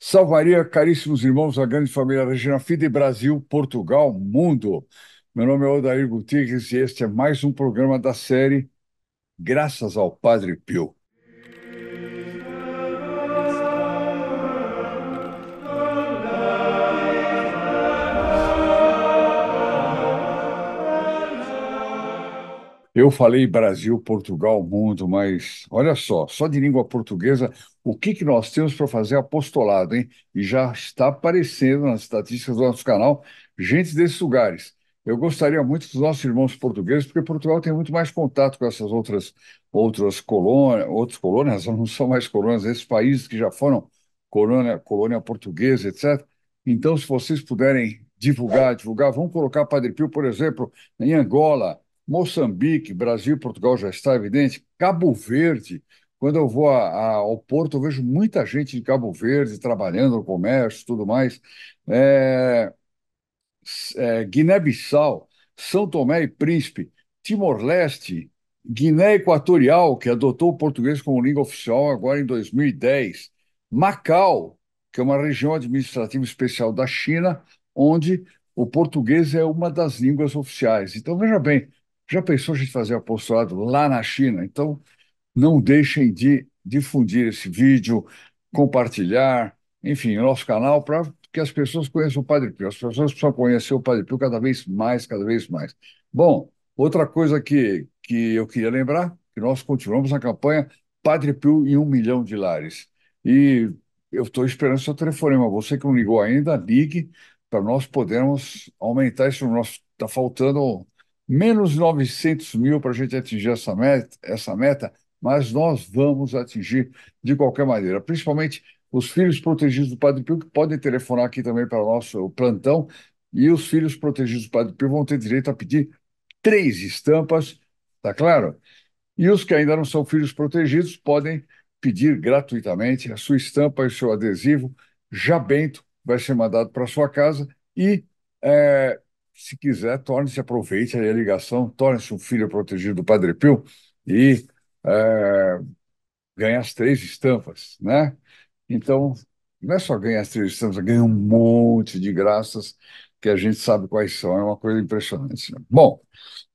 Salve Maria, caríssimos irmãos, da grande família Regina Fide Brasil, Portugal, Mundo. Meu nome é Odair Gutierrez e este é mais um programa da série Graças ao Padre Pio. Eu falei Brasil, Portugal, mundo, mas olha só, só de língua portuguesa, o que, que nós temos para fazer apostolado, hein? E já está aparecendo nas estatísticas do nosso canal gente desses lugares. Eu gostaria muito dos nossos irmãos portugueses, porque Portugal tem muito mais contato com essas outras, outras colônias, outras colônias, não são mais colônias, esses países que já foram colônia, colônia portuguesa, etc. Então, se vocês puderem divulgar, divulgar, vamos colocar Padre Pio, por exemplo, em Angola, Moçambique, Brasil, Portugal já está evidente, Cabo Verde. Quando eu vou a, a, ao Porto, eu vejo muita gente de Cabo Verde trabalhando no comércio tudo mais. É, é, Guiné-Bissau, São Tomé e Príncipe, Timor-Leste, Guiné Equatorial, que adotou o português como língua oficial agora em 2010, Macau, que é uma região administrativa especial da China, onde o português é uma das línguas oficiais. Então, veja bem, já pensou a gente fazer apostolado lá na China? Então, não deixem de difundir esse vídeo, compartilhar, enfim, o nosso canal para que as pessoas conheçam o Padre Pio. As pessoas precisam conhecer o Padre Pio cada vez mais, cada vez mais. Bom, outra coisa que, que eu queria lembrar, que nós continuamos a campanha Padre Pio em um milhão de lares. E eu estou esperando seu telefonema. Você que não ligou ainda, ligue para nós podermos aumentar isso. Está faltando menos 900 mil para a gente atingir essa meta, essa meta, mas nós vamos atingir de qualquer maneira, principalmente os filhos protegidos do Padre Pio, que podem telefonar aqui também para o nosso plantão, e os filhos protegidos do Padre Pio vão ter direito a pedir três estampas, tá claro? E os que ainda não são filhos protegidos podem pedir gratuitamente a sua estampa e o seu adesivo. Já Bento vai ser mandado para sua casa e é, se quiser, torne-se, aproveite a ligação, torne-se um filho protegido do Padre Pio e é, as três estampas, né? Então, não é só ganhar as três estampas, é ganha um monte de graças que a gente sabe quais são, é uma coisa impressionante. Né? Bom,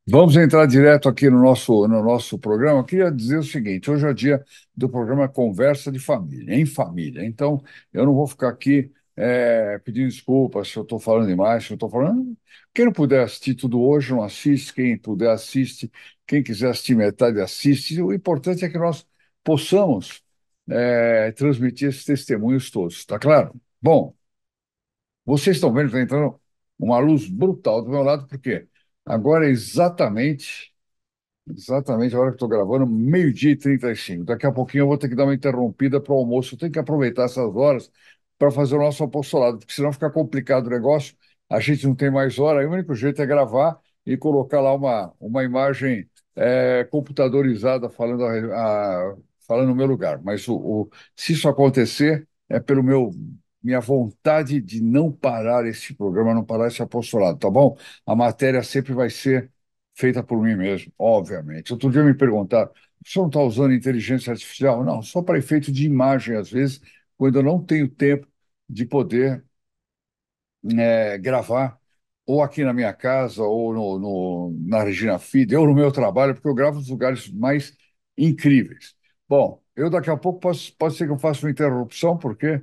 vamos entrar direto aqui no nosso, no nosso programa. Eu queria dizer o seguinte: hoje é o dia do programa Conversa de Família, em Família. Então, eu não vou ficar aqui é, pedindo desculpas se eu estou falando demais, se eu estou falando. Quem não puder assistir tudo hoje, não assiste. Quem puder, assiste. Quem quiser assistir metade, assiste. O importante é que nós possamos é, transmitir esses testemunhos todos, está claro? Bom, vocês estão vendo, está entrando uma luz brutal do meu lado, porque agora é exatamente, exatamente a hora que estou gravando, meio-dia e 35. Daqui a pouquinho eu vou ter que dar uma interrompida para o almoço. Eu tenho que aproveitar essas horas para fazer o nosso apostolado, porque senão fica complicado o negócio, a gente não tem mais hora, aí o único jeito é gravar e colocar lá uma, uma imagem é, computadorizada falando, a, a, falando no meu lugar. Mas o, o, se isso acontecer, é pelo meu minha vontade de não parar esse programa, não parar esse apostolado, tá bom? A matéria sempre vai ser feita por mim mesmo, obviamente. Outro dia me perguntaram, você não está usando inteligência artificial? Não, só para efeito de imagem, às vezes, quando eu não tenho tempo de poder é, gravar, ou aqui na minha casa, ou no, no, na Regina Fide, ou no meu trabalho, porque eu gravo nos lugares mais incríveis. Bom, eu daqui a pouco posso, pode ser que eu faça uma interrupção, porque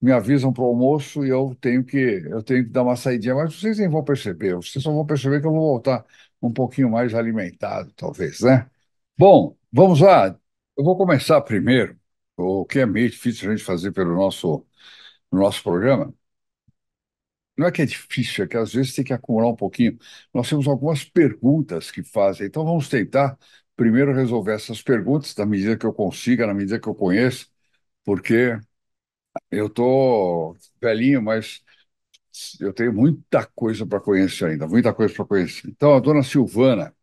me avisam para o almoço e eu tenho que eu tenho que dar uma saidinha, mas vocês nem vão perceber, vocês só vão perceber que eu vou voltar um pouquinho mais alimentado, talvez, né? Bom, vamos lá. Eu vou começar primeiro o que é meio difícil a gente fazer pelo nosso, nosso programa. Não é que é difícil, é que às vezes tem que acumular um pouquinho. Nós temos algumas perguntas que fazem, então vamos tentar primeiro resolver essas perguntas, na medida que eu consiga, na medida que eu conheço, porque eu tô velhinho, mas eu tenho muita coisa para conhecer ainda, muita coisa para conhecer. Então, a dona Silvana,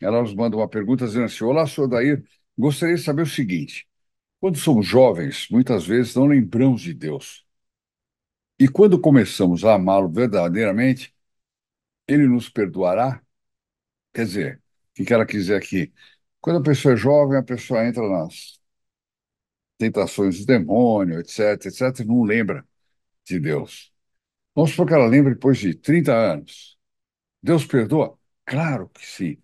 ela nos manda uma pergunta dizendo assim: Olá, senhor Dair, gostaria de saber o seguinte: quando somos jovens, muitas vezes não lembramos de Deus. E quando começamos a amá-lo verdadeiramente, ele nos perdoará? Quer dizer, o que ela quiser aqui? Quando a pessoa é jovem, a pessoa entra nas tentações do demônio, etc, etc, e não lembra de Deus. Vamos supor que ela lembra depois de 30 anos. Deus perdoa? Claro que sim.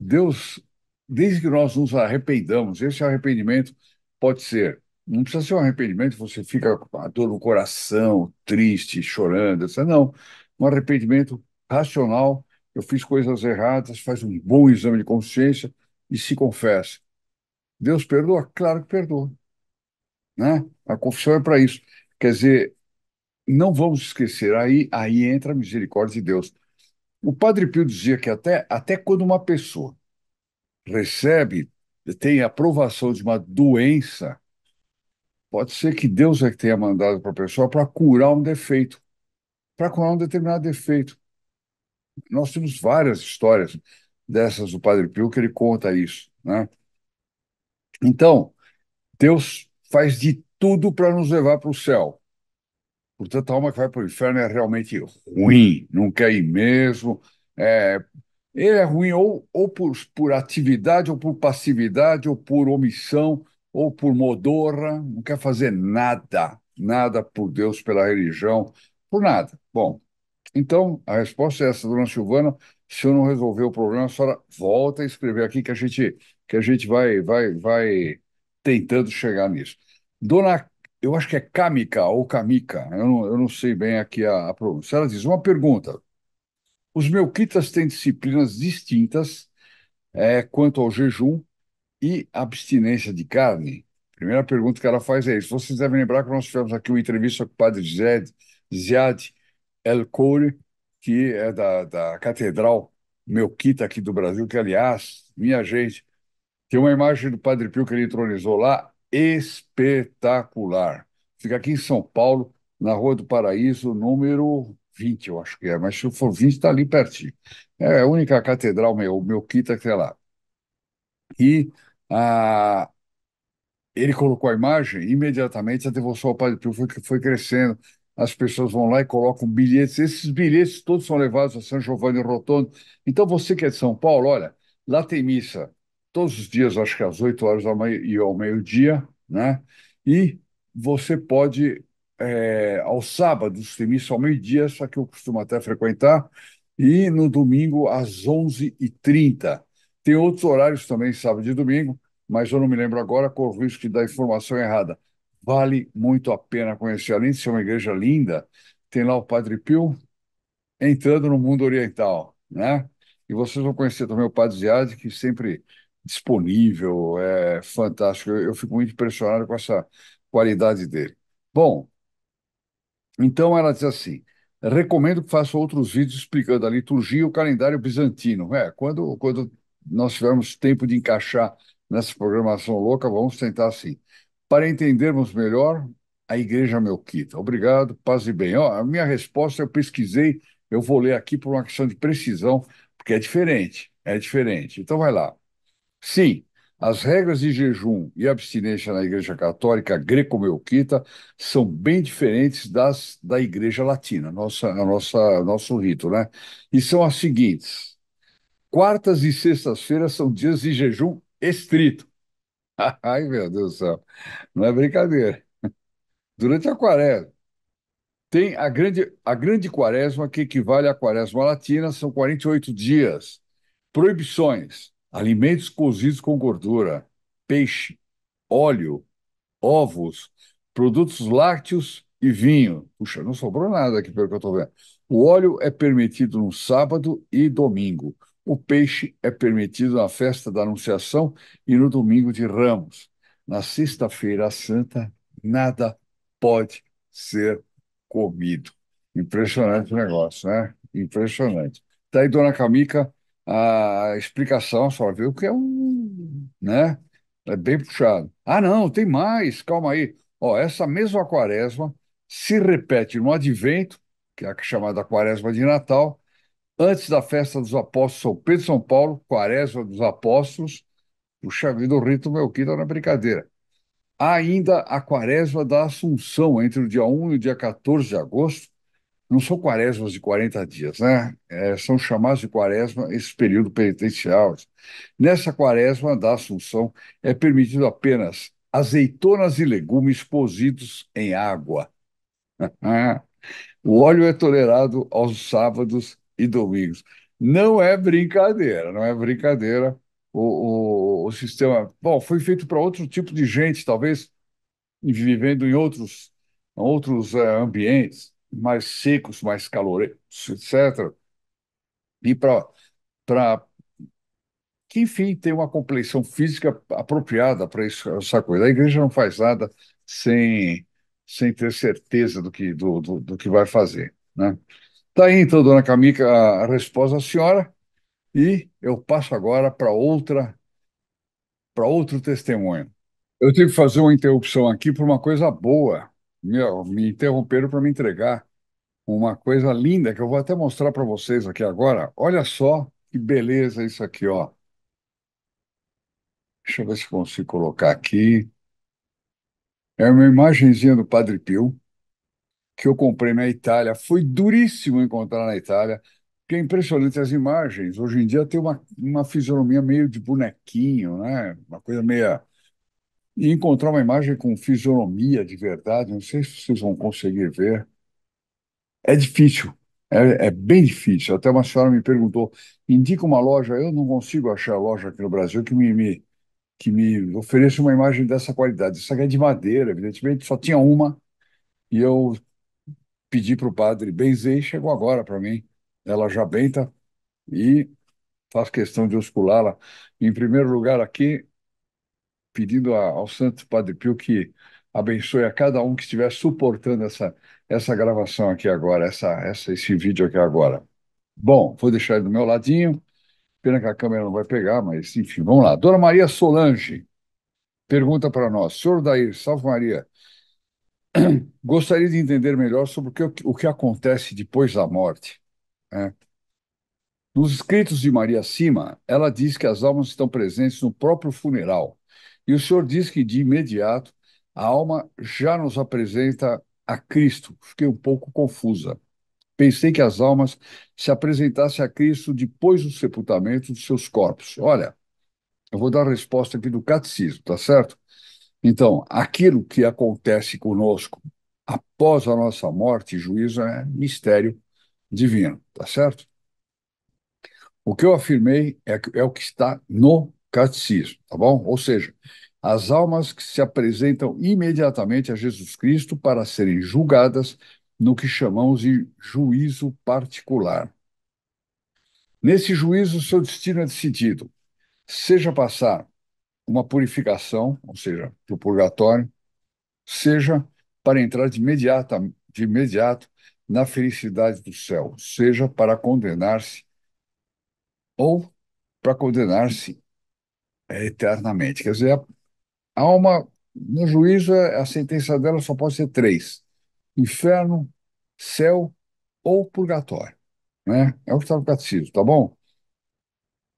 Deus, desde que nós nos arrependamos, esse arrependimento Pode ser. Não precisa ser um arrependimento, você fica com a dor no coração, triste, chorando. Essa não. Um arrependimento racional. Eu fiz coisas erradas, faz um bom exame de consciência e se confessa. Deus perdoa? Claro que perdoa. Né? A confissão é para isso. Quer dizer, não vamos esquecer, aí, aí entra a misericórdia de Deus. O Padre Pio dizia que até, até quando uma pessoa recebe tem aprovação de uma doença, pode ser que Deus é que tenha mandado para a pessoa para curar um defeito, para curar um determinado defeito. Nós temos várias histórias dessas do Padre Pio que ele conta isso, né? Então, Deus faz de tudo para nos levar para o céu. Portanto, a alma que vai para o inferno é realmente ruim, não quer ir mesmo, é ele é ruim ou, ou por, por atividade, ou por passividade, ou por omissão, ou por modorra, não quer fazer nada, nada por Deus, pela religião, por nada. Bom, então a resposta é essa, dona Silvana. Se eu não resolver o problema, a senhora volta a escrever aqui que a gente, que a gente vai, vai, vai tentando chegar nisso. Dona, eu acho que é Kamika ou Kamika, eu não, eu não sei bem aqui a, a pronúncia. Ela diz: uma pergunta. Os melquitas têm disciplinas distintas é, quanto ao jejum e abstinência de carne. Primeira pergunta que ela faz é isso. Vocês devem lembrar que nós tivemos aqui uma entrevista com o padre Zed, Ziad El Kouri, que é da, da Catedral Melquita aqui do Brasil, que, aliás, minha gente, tem uma imagem do Padre Pio que ele entronizou lá, espetacular. Fica aqui em São Paulo, na Rua do Paraíso, número 20, eu acho que é, mas se for 20, está ali pertinho. É a única catedral meu, meu quita é que lá. E a, ele colocou a imagem, imediatamente a devoção ao Padre Pio foi, foi crescendo. As pessoas vão lá e colocam bilhetes. Esses bilhetes todos são levados a São Giovanni Rotondo. Então, você que é de São Paulo, olha, lá tem missa todos os dias, acho que às 8 horas da manhã e ao meio-dia, né? E você pode é, aos sábados, tem missa ao meio-dia, só que eu costumo até frequentar, e no domingo às 11h30. Tem outros horários também, sábado e domingo, mas eu não me lembro agora, com o risco de dar informação errada. Vale muito a pena conhecer, além de ser uma igreja linda, tem lá o Padre Pio entrando no mundo oriental, né? E vocês vão conhecer também o Padre Ziad, que sempre disponível, é fantástico. Eu, eu fico muito impressionado com essa qualidade dele. Bom, então ela diz assim: recomendo que faça outros vídeos explicando a liturgia e o calendário bizantino. É, quando, quando nós tivermos tempo de encaixar nessa programação louca, vamos tentar assim. Para entendermos melhor a Igreja é Melquita. Obrigado, paz e bem. Ó, a minha resposta eu pesquisei, eu vou ler aqui por uma questão de precisão, porque é diferente, é diferente. Então vai lá. Sim, as regras de jejum e abstinência na Igreja Católica greco-melquita são bem diferentes das da Igreja Latina, nossa, a nossa, nosso rito, né? E são as seguintes: quartas e sextas-feiras são dias de jejum estrito. Ai, meu Deus do céu, não é brincadeira. Durante a quaresma, tem a grande, a grande quaresma, que equivale à quaresma latina, são 48 dias. Proibições alimentos cozidos com gordura, peixe, óleo, ovos, produtos lácteos e vinho. Puxa, não sobrou nada aqui pelo que eu estou vendo. O óleo é permitido no sábado e domingo. O peixe é permitido na festa da Anunciação e no domingo de Ramos. Na Sexta-feira Santa, nada pode ser comido. Impressionante o negócio, né? Impressionante. Está aí, dona Camica a explicação só viu que é um, né? É bem puxado. Ah, não, tem mais, calma aí. Ó, essa mesma quaresma se repete no advento, que é a chamada quaresma de Natal, antes da festa dos apóstolos São Pedro e São Paulo, quaresma dos apóstolos, puxa vida, o rito melquita tá na brincadeira. Há ainda a quaresma da Assunção, entre o dia 1 e o dia 14 de agosto, não são quaresmas de 40 dias, né? É, são chamados de quaresma esse período penitencial. Nessa quaresma da Assunção é permitido apenas azeitonas e legumes cozidos em água. o óleo é tolerado aos sábados e domingos. Não é brincadeira, não é brincadeira o, o, o sistema. Bom, foi feito para outro tipo de gente, talvez vivendo em outros, outros é, ambientes mais secos, mais calorosos, etc. E para que, enfim, tem uma compreensão física apropriada para essa coisa. A igreja não faz nada sem, sem ter certeza do que, do, do, do que vai fazer. Né? Tá aí, então, dona Camica, a resposta da senhora. E eu passo agora para outra, para outro testemunho. Eu tive que fazer uma interrupção aqui por uma coisa boa. Meu, me interromperam para me entregar uma coisa linda que eu vou até mostrar para vocês aqui agora. Olha só que beleza isso aqui, ó. Deixa eu ver se consigo colocar aqui. É uma imagenzinha do Padre Pio que eu comprei na Itália. Foi duríssimo encontrar na Itália, porque é impressionante as imagens. Hoje em dia tem uma, uma fisionomia meio de bonequinho, né? Uma coisa meio e encontrar uma imagem com fisionomia de verdade, não sei se vocês vão conseguir ver. É difícil, é, é, bem difícil. Até uma senhora me perguntou, indica uma loja, eu não consigo achar loja aqui no Brasil que me, me que me ofereça uma imagem dessa qualidade. Isso aqui é de madeira, evidentemente, só tinha uma, e eu pedi para o padre benzer e chegou agora para mim. Ela já benta e faz questão de osculá-la. Em primeiro lugar, aqui pedindo a, ao Santo Padre Pio que abençoe a cada um que estiver suportando essa, essa gravação aqui agora, essa, essa, esse vídeo aqui agora. Bom, vou deixar ele do meu ladinho. Pena que a câmera não vai pegar, mas enfim, vamos lá. Dona Maria Solange pergunta para nós: Senhor Dair, salve Maria. Gostaria de entender melhor sobre o que, o que acontece depois da morte. Né? Nos escritos de Maria Cima, ela diz que as almas estão presentes no próprio funeral e o Senhor diz que de imediato a alma já nos apresenta a Cristo. Fiquei um pouco confusa. Pensei que as almas se apresentassem a Cristo depois do sepultamento dos seus corpos. Olha, eu vou dar a resposta aqui do catecismo, tá certo? Então, aquilo que acontece conosco após a nossa morte e juízo é mistério divino, tá certo? O que eu afirmei é, é o que está no catecismo, tá bom? Ou seja, as almas que se apresentam imediatamente a Jesus Cristo para serem julgadas no que chamamos de juízo particular. Nesse juízo, seu destino é decidido, seja passar uma purificação, ou seja, para o purgatório, seja para entrar de imediato, de imediato na felicidade do céu, seja para condenar-se ou para condenar-se é eternamente. Quer dizer, a alma, no juízo, é, a sentença dela só pode ser três: inferno, céu ou purgatório. Né? É o que está no catecismo, tá bom?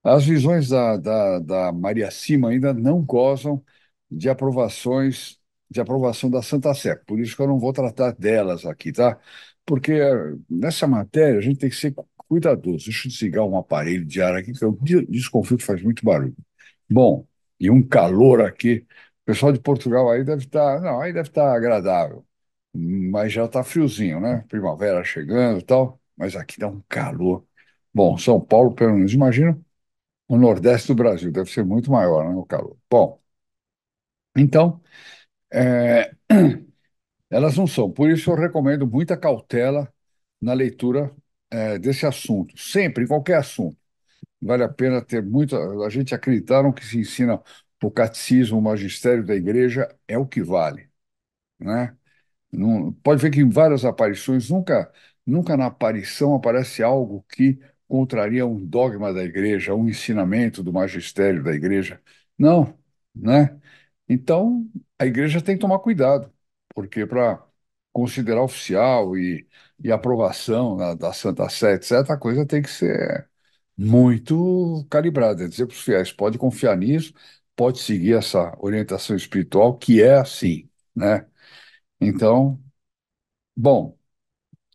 As visões da, da, da Maria Cima ainda não gozam de aprovações de aprovação da Santa Sé. Por isso que eu não vou tratar delas aqui, tá? Porque eh, nessa matéria a gente tem que ser cuidadoso. Deixa eu desligar um aparelho de ar aqui, que eu desconfio que faz muito barulho. Bom, e um calor aqui. O pessoal de Portugal aí deve estar, tá, não, aí deve estar tá agradável, mas já está friozinho, né? Primavera chegando e tal, mas aqui dá um calor. Bom, São Paulo, pelo menos, imagino o Nordeste do Brasil, deve ser muito maior, né, o calor. Bom, então, é, elas não são, por isso eu recomendo muita cautela na leitura é, desse assunto, sempre, em qualquer assunto. Vale a pena ter muito. A gente acreditaram que se ensina o catecismo, o magistério da igreja é o que vale, né? Não, pode ver que em várias aparições nunca nunca na aparição aparece algo que contraria um dogma da igreja, um ensinamento do magistério da igreja. Não, né? Então, a igreja tem que tomar cuidado, porque para considerar oficial e, e aprovação na, da Santa Sé, etc., a coisa tem que ser muito calibrada, é dizer para os fiéis, pode confiar nisso, pode seguir essa orientação espiritual que é assim, né? Então, bom,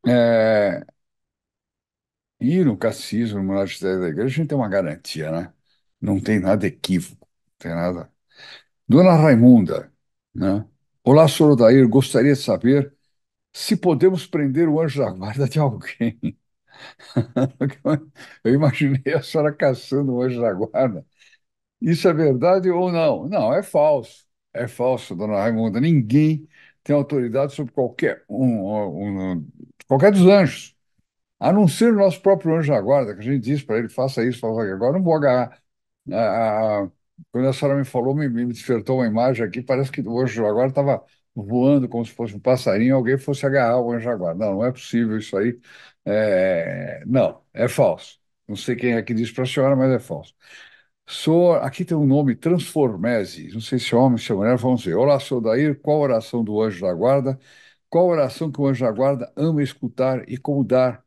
é, e no catecismo, no magistério da igreja, a gente tem uma garantia, né? Não tem nada equívoco, não tem nada. Dona Raimunda, né? Olá, Sr. Odair, gostaria de saber se podemos prender o anjo da guarda de alguém. Eu imaginei a senhora caçando o anjo da guarda. Isso é verdade ou não? Não, é falso. É falso, dona Raimunda. Ninguém tem autoridade sobre qualquer um, um, um, qualquer dos anjos. A não ser o nosso próprio anjo da guarda, que a gente diz para ele, faça isso, faça aquilo. Agora não vou agarrar. Ah, quando a senhora me falou, me, me despertou uma imagem aqui, parece que o anjo da guarda estava voando como se fosse um passarinho, alguém fosse agarrar o anjo da guarda. Não, não é possível isso aí. É, não, é falso. Não sei quem é que disse para a senhora, mas é falso. Sou, aqui tem um nome, Transformese. Não sei se é homem, se é mulher, vamos ver. Olá, sou Dair. Qual a oração do anjo da guarda? Qual a oração que o anjo da guarda ama escutar e como dar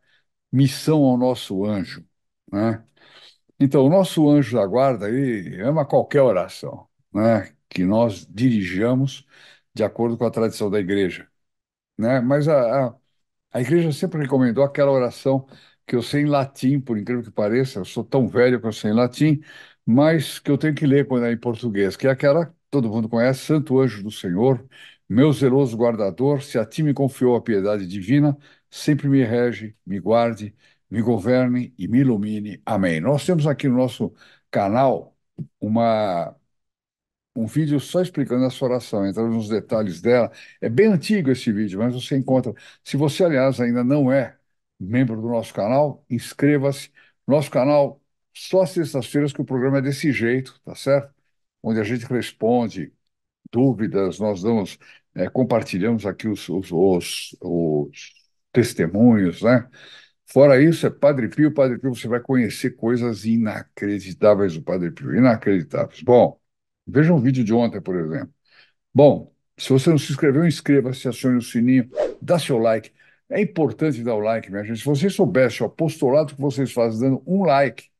missão ao nosso anjo? Né? Então, o nosso anjo da guarda, ele ama qualquer oração né, que nós dirijamos de acordo com a tradição da igreja. Né? Mas a, a a igreja sempre recomendou aquela oração que eu sei em latim, por incrível que pareça, eu sou tão velho que eu sei em latim, mas que eu tenho que ler quando é em português, que é aquela que todo mundo conhece, Santo Anjo do Senhor, meu zeloso guardador, se a ti me confiou a piedade divina, sempre me rege, me guarde, me governe e me ilumine. Amém. Nós temos aqui no nosso canal uma um vídeo só explicando essa oração, entrando nos detalhes dela. É bem antigo esse vídeo, mas você encontra. Se você, aliás, ainda não é membro do nosso canal, inscreva-se. Nosso canal, só sextas-feiras que o programa é desse jeito, tá certo? Onde a gente responde dúvidas, nós damos, é, compartilhamos aqui os, os, os, os testemunhos, né? Fora isso, é Padre Pio. Padre Pio, você vai conhecer coisas inacreditáveis do Padre Pio. Inacreditáveis. Bom, Veja um vídeo de ontem, por exemplo. Bom, se você não se inscreveu, inscreva-se, acione o sininho, dá seu like. É importante dar o like, minha gente. Se vocês soubessem o apostolado que vocês fazem dando um like,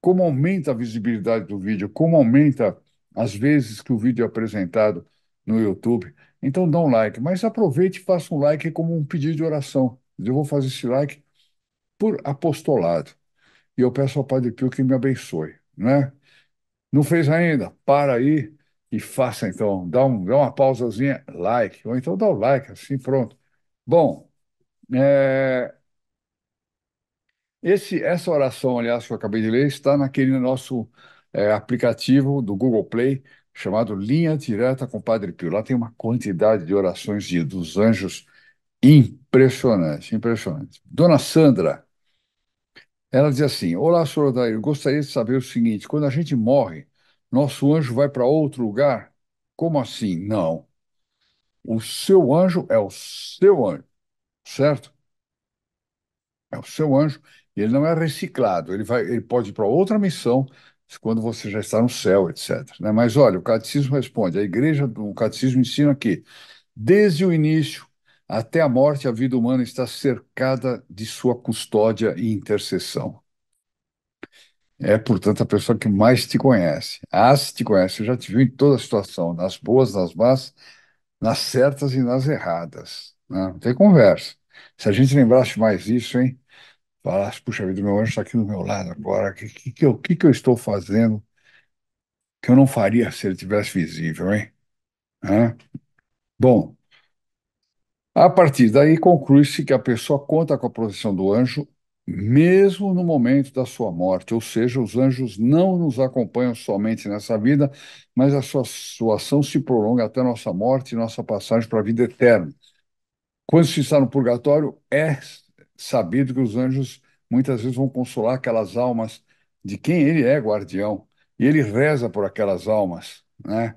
como aumenta a visibilidade do vídeo, como aumenta as vezes que o vídeo é apresentado no YouTube. Então dá um like, mas aproveite e faça um like como um pedido de oração. Eu vou fazer esse like por apostolado. E eu peço ao Padre Pio que me abençoe, né não fez ainda? Para aí e faça então. Dá, um, dá uma pausazinha, like. Ou então dá o um like, assim, pronto. Bom, é... Esse, essa oração, aliás, que eu acabei de ler, está naquele nosso é, aplicativo do Google Play, chamado Linha Direta com Padre Pio. Lá tem uma quantidade de orações de, dos anjos impressionante, impressionante. Dona Sandra, ela diz assim: Olá, senhor Adair, gostaria de saber o seguinte: quando a gente morre, nosso anjo vai para outro lugar? Como assim? Não. O seu anjo é o seu anjo, certo? É o seu anjo, e ele não é reciclado, ele, vai, ele pode ir para outra missão quando você já está no céu, etc. Né? Mas olha, o catecismo responde: a igreja, o catecismo ensina que, desde o início, até a morte, a vida humana está cercada de sua custódia e intercessão. É, portanto, a pessoa que mais te conhece. se te conhece, já te viu em toda a situação, nas boas, nas más, nas certas e nas erradas. Né? Não tem conversa. Se a gente lembrasse mais isso, hein? Falasse, puxa vida, meu anjo está aqui do meu lado agora, o que, que, que, eu, que, que eu estou fazendo que eu não faria se ele tivesse visível, hein? Hã? Bom, a partir daí, conclui-se que a pessoa conta com a proteção do anjo, mesmo no momento da sua morte, ou seja, os anjos não nos acompanham somente nessa vida, mas a sua, sua ação se prolonga até nossa morte e nossa passagem para a vida eterna. Quando se está no purgatório, é sabido que os anjos muitas vezes vão consolar aquelas almas de quem ele é guardião, e ele reza por aquelas almas, né?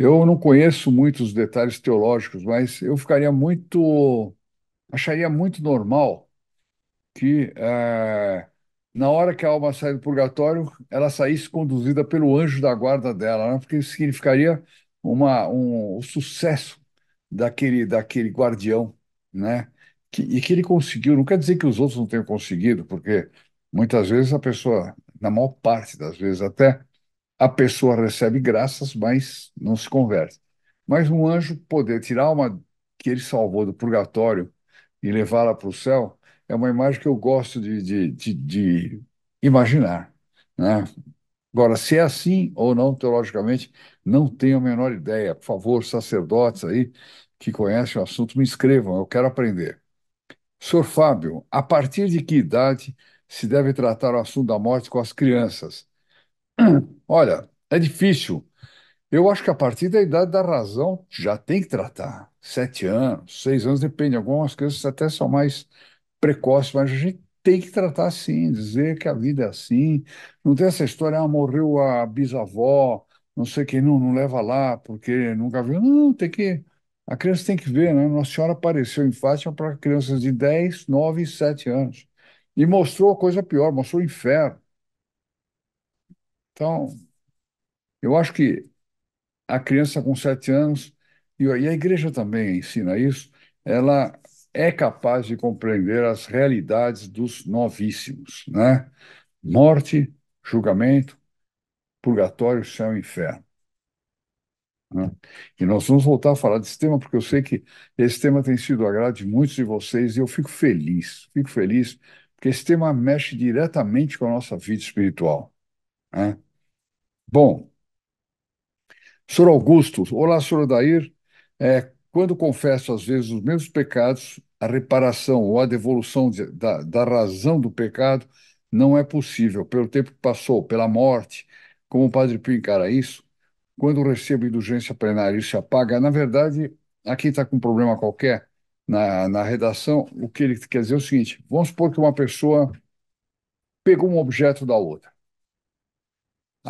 Eu não conheço muitos detalhes teológicos, mas eu ficaria muito, acharia muito normal que eh, na hora que a alma sai do purgatório, ela saísse conduzida pelo anjo da guarda dela, né? Porque significaria uma, um, o sucesso daquele, daquele guardião, né? Que, e que ele conseguiu. Não quer dizer que os outros não tenham conseguido, porque muitas vezes a pessoa, na maior parte das vezes até, a pessoa recebe graças, mas não se converte. Mas um anjo poder tirar uma que ele salvou do purgatório e levá-la para o céu é uma imagem que eu gosto de, de, de, de imaginar. Né? Agora, se é assim ou não, teologicamente, não tenho a menor ideia. Por favor, sacerdotes aí que conhecem o assunto, me escrevam, eu quero aprender. Sr. Fábio, a partir de que idade se deve tratar o assunto da morte com as crianças? Olha, é difícil. Eu acho que a partir da idade da razão já tem que tratar. Sete anos, seis anos, depende. Algumas crianças até são mais precoces, mas a gente tem que tratar sim, dizer que a vida é assim. Não tem essa história, ah, morreu a bisavó, não sei quem, não, não leva lá, porque nunca viu. Não, tem que. A criança tem que ver, né? Nossa Senhora apareceu em Fátima para crianças de 10, 9 e 7 anos. E mostrou a coisa pior, mostrou o inferno. Então, eu acho que a criança com sete anos, e a igreja também ensina isso, ela é capaz de compreender as realidades dos novíssimos, né? Morte, julgamento, purgatório, céu e inferno. Né? E nós vamos voltar a falar desse tema, porque eu sei que esse tema tem sido agrado de muitos de vocês e eu fico feliz, fico feliz, porque esse tema mexe diretamente com a nossa vida espiritual. Né? Bom, senhor Augusto, olá, senhor Odair. É, quando confesso às vezes os meus pecados, a reparação ou a devolução de- da, da razão do pecado não é possível, pelo tempo que passou, pela morte. Como o Padre Pio encara isso? Quando recebo indulgência plenária isso se apaga, na verdade, aqui está com um problema qualquer na, na redação. O que ele quer dizer é o seguinte: vamos supor que uma pessoa pegou um objeto da outra.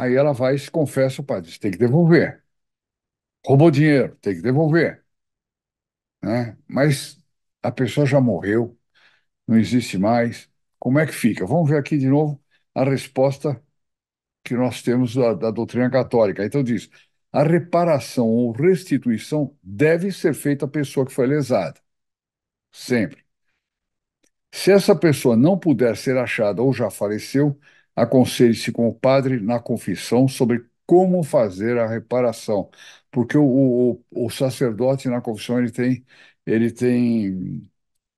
Aí ela vai e confessa o padre, diz, tem que devolver. Roubou dinheiro, tem que devolver. Né? Mas a pessoa já morreu, não existe mais. Como é que fica? Vamos ver aqui de novo a resposta que nós temos da, da doutrina católica. Então diz, a reparação ou restituição deve ser feita à pessoa que foi lesada. Sempre. Se essa pessoa não puder ser achada ou já faleceu, Aconselhe-se com o padre na confissão sobre como fazer a reparação, porque o, o, o sacerdote na confissão ele tem, ele tem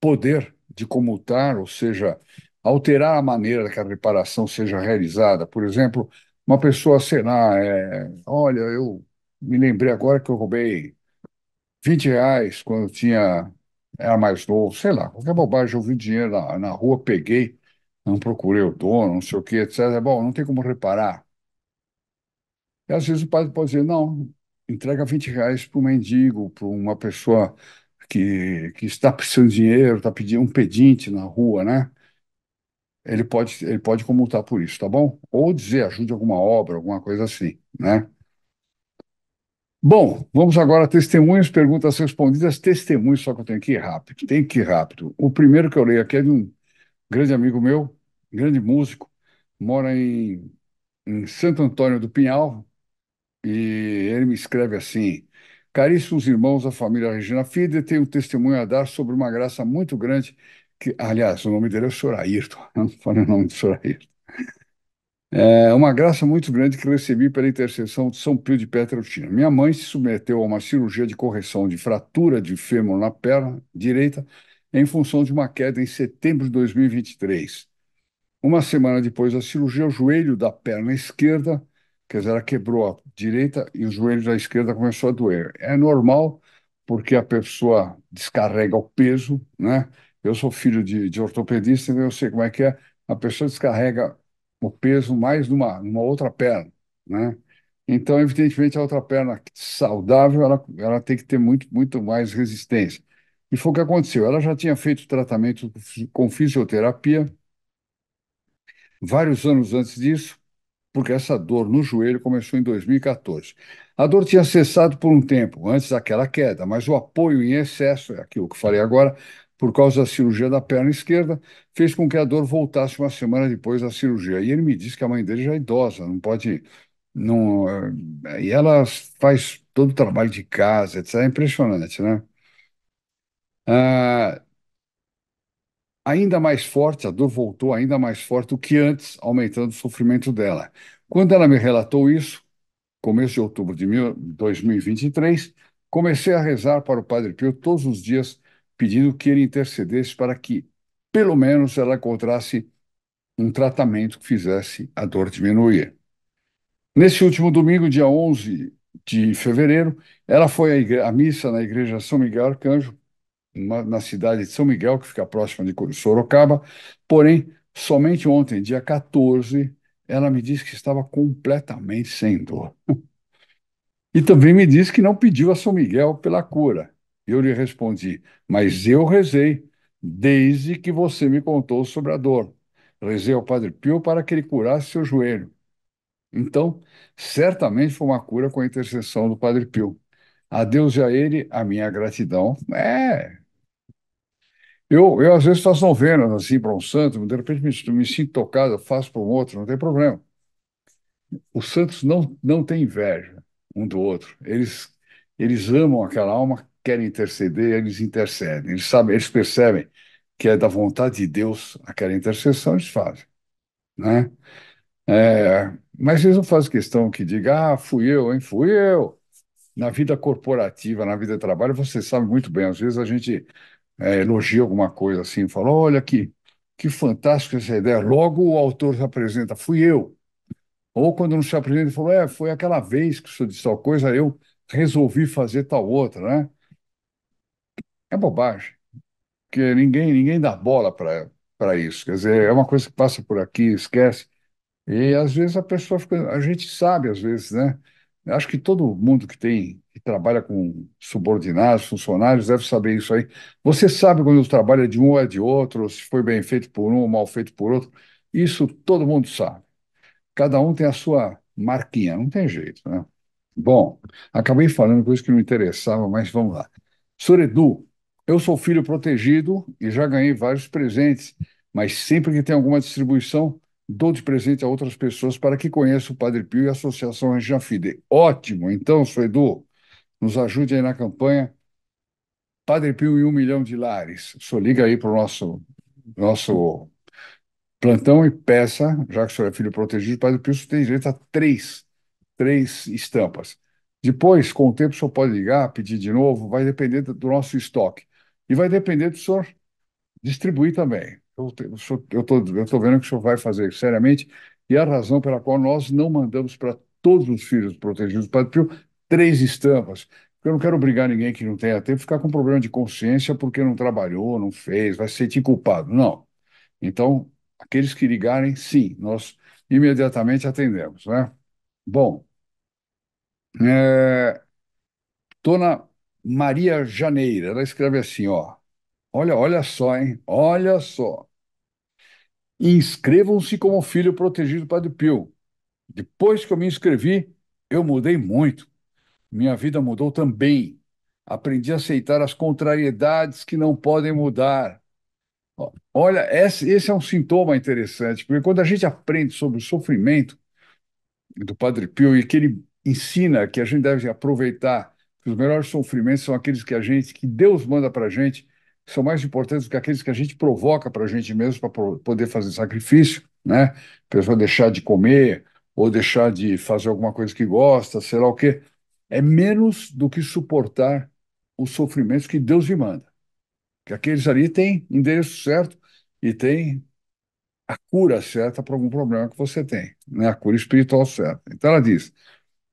poder de comutar, ou seja, alterar a maneira que a reparação seja realizada. Por exemplo, uma pessoa, sei lá, é, olha, eu me lembrei agora que eu roubei 20 reais quando eu tinha, era mais novo, sei lá, qualquer bobagem, eu vi dinheiro na, na rua, peguei, não procurei o dono, não sei o quê, etc. Bom, não tem como reparar. E às vezes o padre pode dizer, não, entrega 20 reais para um mendigo, para uma pessoa que, que está precisando de dinheiro, está pedindo um pedinte na rua, né? Ele pode, ele pode comutar por isso, tá bom? Ou dizer, ajude alguma obra, alguma coisa assim, né? Bom, vamos agora a testemunhos, perguntas respondidas. Testemunhos, só que eu tenho que ir rápido, tem que ir rápido. O primeiro que eu leio aqui é de um grande amigo meu, grande músico, mora em, em Santo Antônio do Pinhal, e ele me escreve assim: Caríssimos irmãos da família Regina Fider, tenho um testemunho a dar sobre uma graça muito grande que, aliás, o nome dele é o Sr. Ayrton, não falei o nome do Sr. Ayrton. É uma graça muito grande que recebi pela intercessão de São Pio de tinha Minha mãe se submeteu a uma cirurgia de correção de fratura de fêmur na perna direita em função de uma queda em setembro de 2023. Uma semana depois da cirurgia, o joelho da perna esquerda, quer dizer, ela quebrou a direita e o joelho da esquerda começou a doer. É normal, porque a pessoa descarrega o peso, né? Eu sou filho de, de ortopedista, então eu sei como é que é. A pessoa descarrega o peso mais numa, numa outra perna, né? Então, evidentemente, a outra perna saudável, ela, ela tem que ter muito, muito mais resistência. E foi o que aconteceu. Ela já tinha feito tratamento com fisioterapia vários anos antes disso, porque essa dor no joelho começou em 2014. A dor tinha cessado por um tempo, antes daquela queda, mas o apoio em excesso, é aquilo que falei agora, por causa da cirurgia da perna esquerda, fez com que a dor voltasse uma semana depois da cirurgia. E ele me disse que a mãe dele já é idosa, não pode. Não, é, e ela faz todo o trabalho de casa, etc. É impressionante, né? Ah, ainda mais forte, a dor voltou ainda mais forte do que antes, aumentando o sofrimento dela. Quando ela me relatou isso, começo de outubro de mil- 2023, comecei a rezar para o Padre Pio todos os dias, pedindo que ele intercedesse para que, pelo menos, ela encontrasse um tratamento que fizesse a dor diminuir. Nesse último domingo, dia 11 de fevereiro, ela foi à missa na Igreja São Miguel Arcanjo uma, na cidade de São Miguel, que fica próxima de Sorocaba. Porém, somente ontem, dia 14, ela me disse que estava completamente sem dor. E também me disse que não pediu a São Miguel pela cura. Eu lhe respondi, mas eu rezei desde que você me contou sobre a dor. Rezei ao Padre Pio para que ele curasse seu joelho. Então, certamente foi uma cura com a intercessão do Padre Pio. Adeus e a ele a minha gratidão. É, eu, eu às vezes faço novenas assim para um santo, de repente me, me sinto tocado, faço para um outro, não tem problema. Os santos não, não têm inveja um do outro. Eles, eles amam aquela alma, querem interceder, eles intercedem. Eles sabem, eles percebem que é da vontade de Deus aquela intercessão, eles fazem. Né? É, mas eles não fazem questão que diga, ah, fui eu, hein, fui eu. Na vida corporativa, na vida de trabalho, você sabe muito bem, às vezes a gente é, elogia alguma coisa assim, fala: olha que, que fantástica essa ideia. Logo o autor se apresenta, fui eu. Ou quando não se apresenta, ele falou: é, foi aquela vez que o senhor disse tal coisa, eu resolvi fazer tal outra, né? É bobagem, porque ninguém, ninguém dá bola para isso. Quer dizer, é uma coisa que passa por aqui, esquece. E às vezes a pessoa fica. A gente sabe, às vezes, né? Acho que todo mundo que tem que trabalha com subordinados, funcionários, deve saber isso aí. Você sabe quando o trabalho é de um ou é de outro, se foi bem feito por um ou mal feito por outro. Isso todo mundo sabe. Cada um tem a sua marquinha, não tem jeito, né? Bom, acabei falando coisas que não interessava, mas vamos lá. Sr. Edu, eu sou filho protegido e já ganhei vários presentes, mas sempre que tem alguma distribuição, dou de presente a outras pessoas para que conheçam o Padre Pio e a Associação Regina Fide. Ótimo! Então, Sr. Edu, nos ajude aí na campanha. Padre Pio e um milhão de lares. O senhor liga aí para o nosso, nosso plantão e peça, já que o senhor é filho protegido, Padre Pio, você tem direito a três, três estampas. Depois, com o tempo, o senhor pode ligar, pedir de novo, vai depender do nosso estoque. E vai depender do senhor distribuir também. Eu estou vendo que o senhor vai fazer seriamente, e é a razão pela qual nós não mandamos para todos os filhos protegidos do Padre Pio três estampas. Eu não quero obrigar ninguém que não tenha tempo a ficar com problema de consciência porque não trabalhou, não fez, vai se sentir culpado. Não. Então, aqueles que ligarem, sim, nós imediatamente atendemos, né? Bom, é... Dona Maria Janeira, ela escreve assim, ó. Olha, olha só, hein? Olha só. Inscrevam-se como filho protegido do Padre Pio. Depois que eu me inscrevi, eu mudei muito. Minha vida mudou também. Aprendi a aceitar as contrariedades que não podem mudar. Olha, esse é um sintoma interessante, porque quando a gente aprende sobre o sofrimento do Padre Pio e que ele ensina que a gente deve aproveitar que os melhores sofrimentos são aqueles que a gente, que Deus manda para a gente, são mais importantes do que aqueles que a gente provoca para a gente mesmo para poder fazer sacrifício, né? A pessoa deixar de comer ou deixar de fazer alguma coisa que gosta, sei lá o quê é menos do que suportar os sofrimentos que Deus lhe manda. Que aqueles ali têm endereço certo e têm a cura certa para algum problema que você tem, né? a cura espiritual certa. Então ela diz: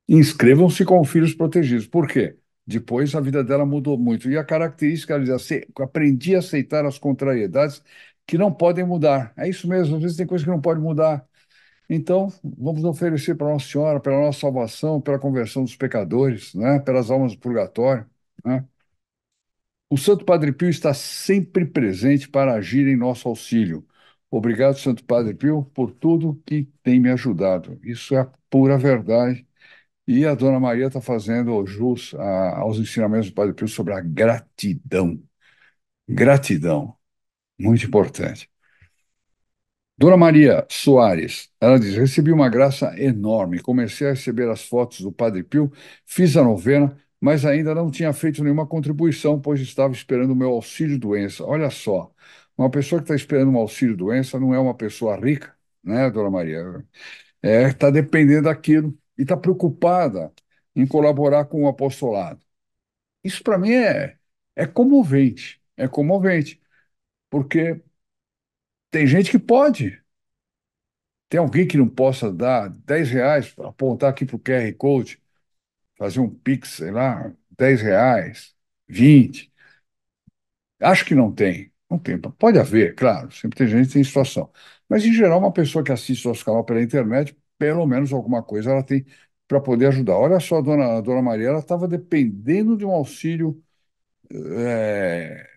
inscrevam-se com filhos protegidos. Por quê? Depois a vida dela mudou muito. E a característica, ela diz, aprendi a aceitar as contrariedades que não podem mudar. É isso mesmo, às vezes tem coisa que não pode mudar. Então, vamos oferecer para Nossa Senhora, pela nossa salvação, pela conversão dos pecadores, né? pelas almas do purgatório. Né? O Santo Padre Pio está sempre presente para agir em nosso auxílio. Obrigado, Santo Padre Pio, por tudo que tem me ajudado. Isso é a pura verdade. E a Dona Maria está fazendo jus a, aos ensinamentos do Padre Pio sobre a gratidão. Gratidão, muito importante. Dona Maria Soares, ela diz: recebi uma graça enorme. Comecei a receber as fotos do Padre Pio, fiz a novena, mas ainda não tinha feito nenhuma contribuição, pois estava esperando o meu auxílio-doença. Olha só, uma pessoa que está esperando um auxílio-doença não é uma pessoa rica, né, Dona Maria? Está é, tá dependendo daquilo e está preocupada em colaborar com o apostolado. Isso para mim é, é comovente, é comovente, porque tem gente que pode. Tem alguém que não possa dar 10 reais, apontar aqui para o QR Code, fazer um Pix, sei lá, 10 reais, 20. Acho que não tem. Não tem. Pode haver, claro, sempre tem gente que tem situação. Mas, em geral, uma pessoa que assiste o nosso canal pela internet, pelo menos alguma coisa ela tem para poder ajudar. Olha só, a dona, a dona Maria, ela estava dependendo de um auxílio é,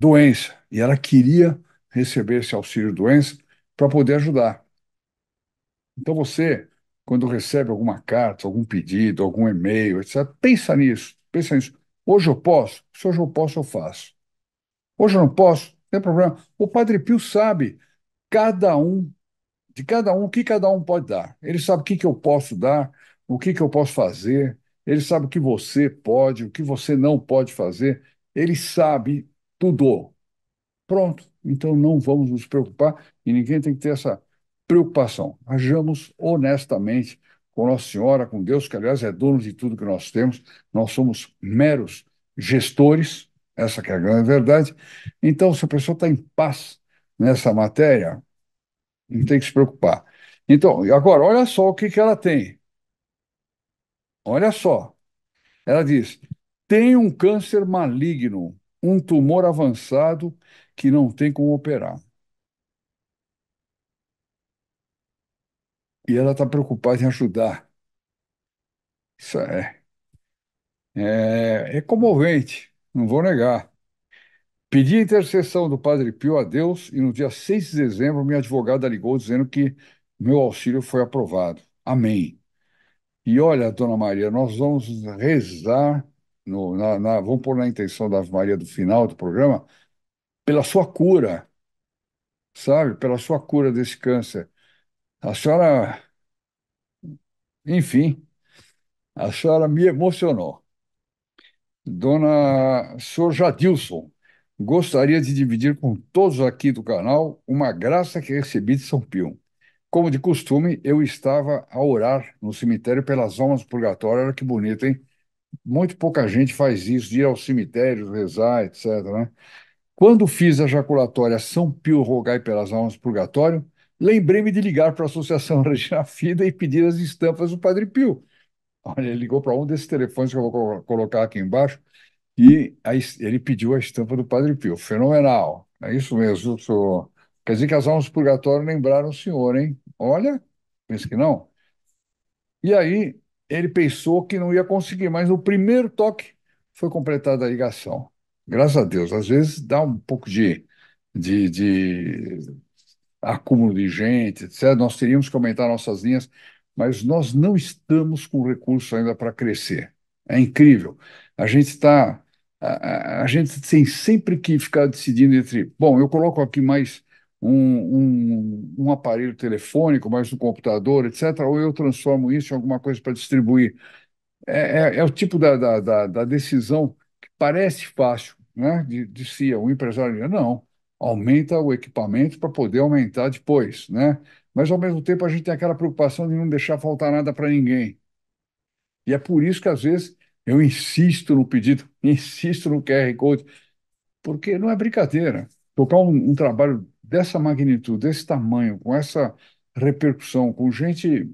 doença e ela queria receber esse auxílio-doença para poder ajudar. Então você, quando recebe alguma carta, algum pedido, algum e-mail, etc., pensa nisso, pensa nisso. Hoje eu posso? Se hoje eu posso, eu faço. Hoje eu não posso? Não tem problema. O Padre Pio sabe cada um, de cada um, o que cada um pode dar. Ele sabe o que, que eu posso dar, o que, que eu posso fazer, ele sabe o que você pode, o que você não pode fazer. Ele sabe tudo. Pronto. Então não vamos nos preocupar e ninguém tem que ter essa preocupação. Ajamos honestamente com Nossa Senhora, com Deus, que aliás é dono de tudo que nós temos. Nós somos meros gestores, essa que é a grande verdade. Então, se a pessoa está em paz nessa matéria, não tem que se preocupar. Então, agora, olha só o que, que ela tem. Olha só. Ela diz: tem um câncer maligno um tumor avançado que não tem como operar. E ela está preocupada em ajudar. Isso é, é, é comovente, não vou negar. Pedi a intercessão do Padre Pio a Deus e no dia 6 de dezembro minha advogada ligou dizendo que meu auxílio foi aprovado. Amém. E olha, Dona Maria, nós vamos rezar no, na, na, vamos pôr na intenção da Maria do final do programa, pela sua cura, sabe? Pela sua cura desse câncer. A senhora, enfim, a senhora me emocionou. Dona senhor Jadilson, gostaria de dividir com todos aqui do canal uma graça que recebi de São Pio. Como de costume, eu estava a orar no cemitério pelas almas purgatórias. Olha que bonito, hein? muito pouca gente faz isso, de ir ao cemitério, rezar, etc. Né? Quando fiz a jaculatória São Pio rogai pelas almas purgatório, lembrei-me de ligar para a Associação Regina Fida e pedir as estampas do Padre Pio. Olha, ele ligou para um desses telefones que eu vou colocar aqui embaixo e aí, ele pediu a estampa do Padre Pio. Fenomenal. É isso mesmo, senhor. Quer dizer que as almas purgatórias lembraram o senhor, hein? Olha, pensa que não. E aí, ele pensou que não ia conseguir, mas no primeiro toque foi completada a ligação. Graças a Deus. Às vezes dá um pouco de, de, de acúmulo de gente, etc. Nós teríamos que aumentar nossas linhas, mas nós não estamos com recurso ainda para crescer. É incrível. A gente está. A, a, a, gente tem sempre que ficar decidindo entre, bom, eu coloco aqui mais um, um, um, aparelho telefônico, mais um computador, etc., ou eu transformo isso em alguma coisa para distribuir. É, é, é, o tipo da, da, da, da, decisão que parece fácil, né? De, de si, o empresário não, aumenta o equipamento para poder aumentar depois, né? Mas ao mesmo tempo a gente tem aquela preocupação de não deixar faltar nada para ninguém. E é por isso que às vezes eu insisto no pedido, insisto no QR Code, porque não é brincadeira. Tocar um, um trabalho dessa magnitude, desse tamanho, com essa repercussão, com gente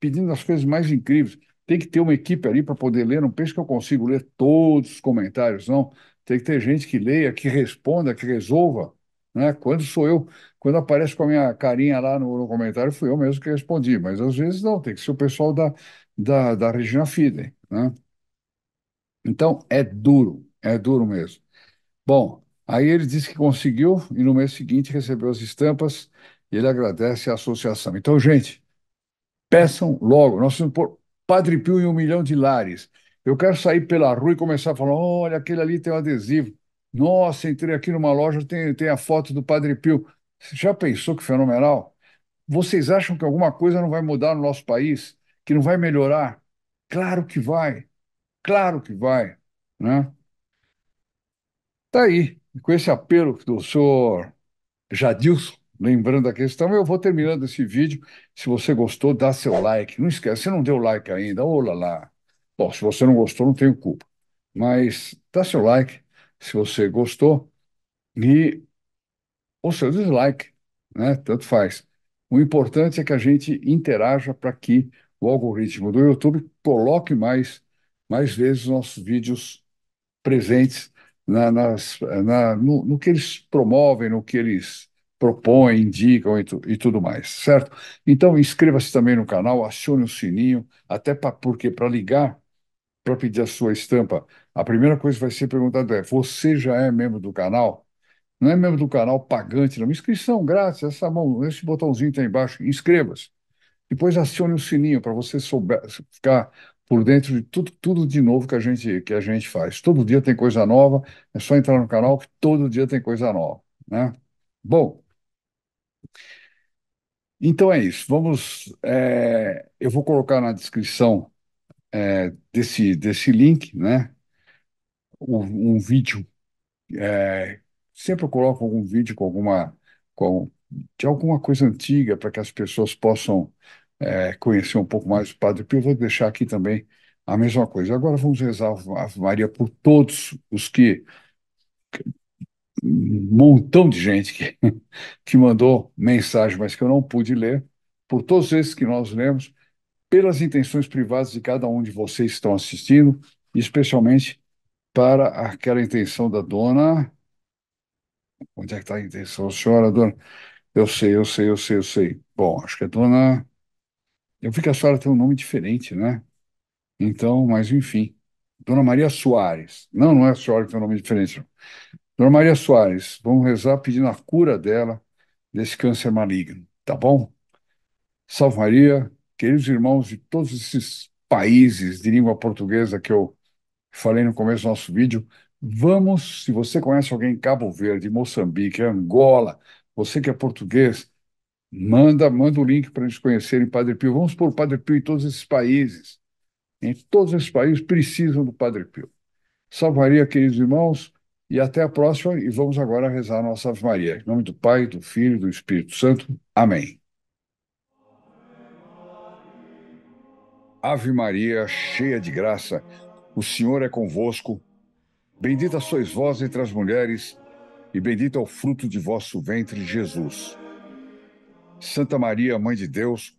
pedindo as coisas mais incríveis. Tem que ter uma equipe ali para poder ler, não penso que eu consigo ler todos os comentários, não. Tem que ter gente que leia, que responda, que resolva. Né? Quando sou eu, quando aparece com a minha carinha lá no, no comentário, fui eu mesmo que respondi, mas às vezes não, tem que ser o pessoal da, da, da Regina Fiden. Né? Então, é duro, é duro mesmo. Bom, Aí ele disse que conseguiu e no mês seguinte recebeu as estampas e ele agradece à associação. Então, gente, peçam logo. Nós temos por Padre Pio em um milhão de lares. Eu quero sair pela rua e começar a falar: olha, aquele ali tem um adesivo. Nossa, entrei aqui numa loja, tem, tem a foto do Padre Pio. Você já pensou que fenomenal? Vocês acham que alguma coisa não vai mudar no nosso país? Que não vai melhorar? Claro que vai. Claro que vai. Né? Tá aí. E com esse apelo do senhor Jadilson, lembrando a questão, eu vou terminando esse vídeo. Se você gostou, dá seu like. Não esquece, você não deu like ainda, olá lá. Bom, se você não gostou, não tenho culpa. Mas dá seu like se você gostou e o seu dislike, né? Tanto faz. O importante é que a gente interaja para que o algoritmo do YouTube coloque mais, mais vezes nossos vídeos presentes na, nas, na, no, no, que eles promovem, no que eles propõem, indicam e, tu, e tudo mais, certo? Então inscreva-se também no canal, acione o sininho, até pra, porque para ligar, para pedir a sua estampa, a primeira coisa que vai ser perguntada é: você já é membro do canal? Não é membro do canal pagante, não. Inscrição grátis, essa mão, esse botãozinho está embaixo, inscreva-se. Depois acione o sininho para você souber, ficar por dentro de tudo, tudo de novo que a gente que a gente faz. Todo dia tem coisa nova, é só entrar no canal que todo dia tem coisa nova, né? Bom, então é isso. Vamos, é, eu vou colocar na descrição é, desse desse link, né? Um, um vídeo. É, sempre eu coloco algum vídeo com alguma com, de alguma coisa antiga para que as pessoas possam é, conhecer um pouco mais o Padre Pio, vou deixar aqui também a mesma coisa. Agora vamos rezar a Ave Maria por todos os que. Um montão de gente que, que mandou mensagem, mas que eu não pude ler, por todos esses que nós lemos, pelas intenções privadas de cada um de vocês que estão assistindo, especialmente para aquela intenção da dona. Onde é que está a intenção? Senhora, dona. Eu sei, eu sei, eu sei, eu sei. Bom, acho que é dona. Eu vi que a senhora tem um nome diferente, né? Então, mas enfim. Dona Maria Soares. Não, não é a senhora que tem um nome diferente. não. Dona Maria Soares, vamos rezar pedindo a cura dela desse câncer maligno, tá bom? Salve Maria, queridos irmãos de todos esses países de língua portuguesa que eu falei no começo do nosso vídeo, vamos, se você conhece alguém em Cabo Verde, Moçambique, Angola, você que é português, Manda, manda o link para eles conhecerem Padre Pio. Vamos pôr o Padre Pio em todos esses países. Em todos esses países precisam do Padre Pio. Salve Maria, queridos irmãos, e até a próxima. E vamos agora rezar a nossa Ave Maria. Em nome do Pai, do Filho e do Espírito Santo. Amém. Ave Maria, cheia de graça, o Senhor é convosco. Bendita sois vós entre as mulheres, e bendito é o fruto de vosso ventre, Jesus. Santa Maria, Mãe de Deus,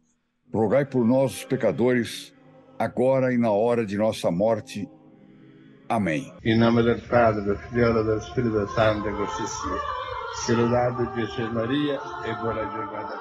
rogai por nós, os pecadores, agora e na hora de nossa morte. Amém. Em nome do Pai, do Filho e do Espírito Santo, Saudade de Jesus Maria e boa jornada.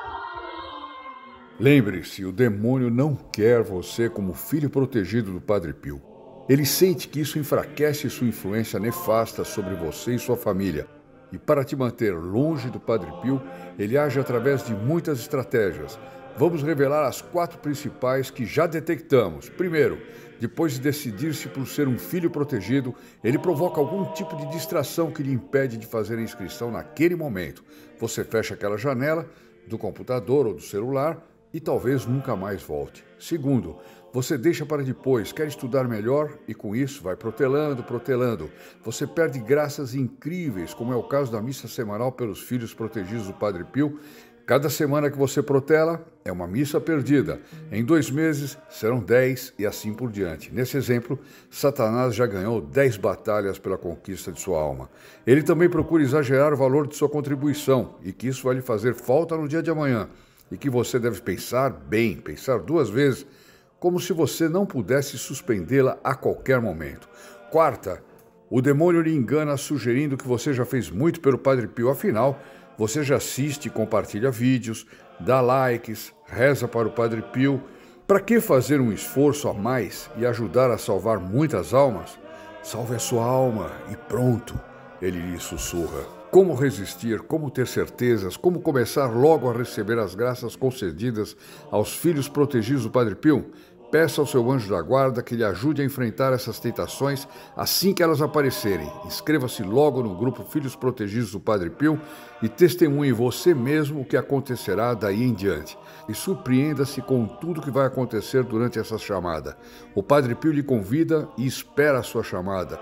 Lembre-se, o demônio não quer você como filho protegido do Padre Pio. Ele sente que isso enfraquece sua influência nefasta sobre você e sua família e para te manter longe do Padre Pio, ele age através de muitas estratégias. Vamos revelar as quatro principais que já detectamos. Primeiro, depois de decidir-se por ser um filho protegido, ele provoca algum tipo de distração que lhe impede de fazer a inscrição naquele momento. Você fecha aquela janela do computador ou do celular e talvez nunca mais volte. Segundo, você deixa para depois, quer estudar melhor e com isso vai protelando, protelando. Você perde graças incríveis, como é o caso da missa semanal pelos filhos protegidos do Padre Pio. Cada semana que você protela é uma missa perdida. Em dois meses serão dez e assim por diante. Nesse exemplo, Satanás já ganhou dez batalhas pela conquista de sua alma. Ele também procura exagerar o valor de sua contribuição e que isso vai lhe fazer falta no dia de amanhã. E que você deve pensar bem, pensar duas vezes como se você não pudesse suspendê-la a qualquer momento. Quarta, o demônio lhe engana sugerindo que você já fez muito pelo Padre Pio, afinal, você já assiste e compartilha vídeos, dá likes, reza para o Padre Pio. Para que fazer um esforço a mais e ajudar a salvar muitas almas? Salve a sua alma e pronto, ele lhe sussurra. Como resistir, como ter certezas, como começar logo a receber as graças concedidas aos filhos protegidos do Padre Pio? Peça ao seu anjo da guarda que lhe ajude a enfrentar essas tentações assim que elas aparecerem. Inscreva-se logo no grupo Filhos Protegidos do Padre Pio e testemunhe você mesmo o que acontecerá daí em diante. E surpreenda-se com tudo o que vai acontecer durante essa chamada. O Padre Pio lhe convida e espera a sua chamada.